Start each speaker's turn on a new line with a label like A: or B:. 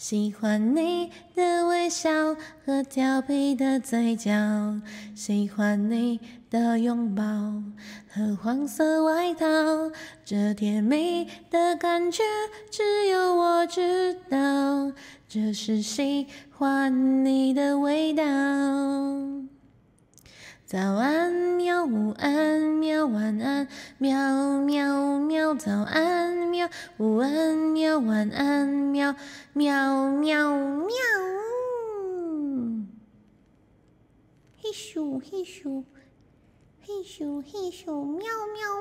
A: 喜欢你的微笑和调皮的嘴角，喜欢你的拥抱和黄色外套，这甜蜜的感觉只有我知道，这是喜欢你的味道。早安喵，午安喵，晚安喵喵喵，早安。喵，午安喵，晚安喵，喵喵喵，
B: 嘿咻嘿咻，嘿咻嘿咻，喵喵。